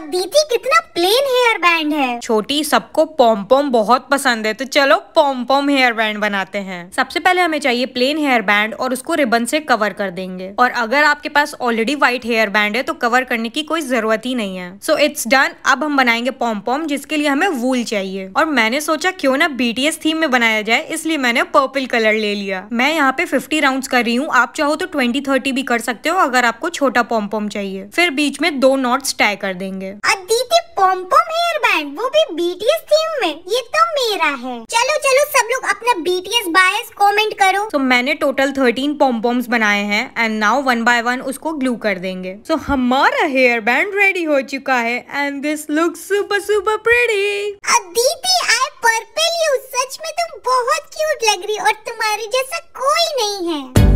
अदिति कितना प्लेन है यार बैंड है छोटी सबको पोम पोम बहुत पसंद है तो चलो पोम पोम हेयर बैंड बनाते हैं सबसे पहले हमें चाहिए प्लेन हेयर बैंड और उसको रिबन से कवर कर देंगे और अगर आपके पास ऑलरेडी व्हाइट हेयर बैंड है तो कवर करने की कोई जरूरत ही नहीं है सो इट्स डन अब हम बनाएंगे पोम पॉम जिसके लिए हमें वूल चाहिए और मैंने सोचा क्यों ना बीटीएस थीम में बनाया जाए इसलिए मैंने पर्पल कलर ले लिया मैं यहाँ पे फिफ्टी राउंड कर रही हूँ आप चाहो तो ट्वेंटी थर्टी भी कर सकते हो अगर आपको छोटा पोम पोम चाहिए फिर बीच में दो नॉट्स टाई कर देंगे और पोम है बैंड वो भी बीटीएस थीम में ये तो मेरा है चलो चलो सब लोग अपना बीटीएस बायस कमेंट करो तो so, मैंने टोटल थर्टीन पॉम्पॉम्स बनाए हैं and now one by one उसको ग्लू कर देंगे सो so, हमारा हेयर बैंड रेडी हो चुका है and this look super super pretty Aditi I purple you सच में तुम बहुत क्यूट लग रही और तुम्हारे जैसा कोई नहीं है